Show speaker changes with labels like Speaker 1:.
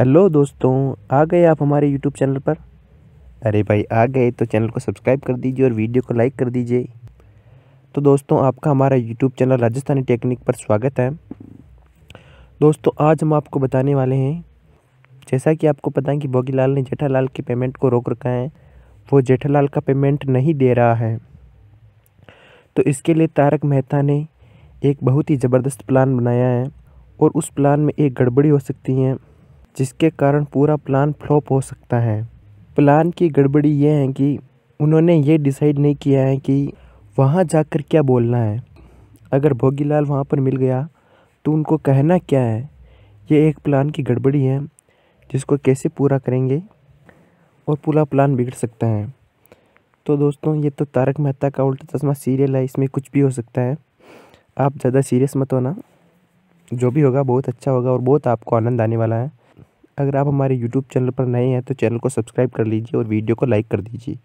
Speaker 1: hello दोस्तों आ गए आप हमारे यूट्यूब चैनल पर अरे भाई आ गए तो चैनल को सब्सक्राइब कर दीजिए और वीडियो को लाइक कर दीजिए तो दोस्तों आपका हमारा यूट्यूब चैनल राजस्थानी टेक्निक पर स्वागत है दोस्तों आज हम आपको बताने वाले हैं जैसा कि आपको पता है कि बोगीलाल ने जेठालाल के पेमेंट को रोक रखा है वो जेठालाल का पेमेंट नहीं दे रहा है तो इसके लिए तारक मेहता ने एक बहुत ही ज़बरदस्त प्लान बनाया है और उस प्लान में एक गड़बड़ी हो सकती है जिसके कारण पूरा प्लान फ्लॉप हो सकता है प्लान की गड़बड़ी ये है कि उन्होंने ये डिसाइड नहीं किया है कि वहाँ जाकर क्या बोलना है अगर भोगीलाल वहाँ पर मिल गया तो उनको कहना क्या है ये एक प्लान की गड़बड़ी है जिसको कैसे पूरा करेंगे और पूरा प्लान बिगड़ सकता है तो दोस्तों ये तो तारक मेहता का उल्टा चश्मा सीरियल है इसमें कुछ भी हो सकता है आप ज़्यादा सीरियस मत होना जो भी होगा बहुत अच्छा होगा और बहुत आपको आनंद आने वाला है अगर आप हमारे यूट्यूब चैनल पर नए हैं तो चैनल को सब्सक्राइब कर लीजिए और वीडियो को लाइक कर दीजिए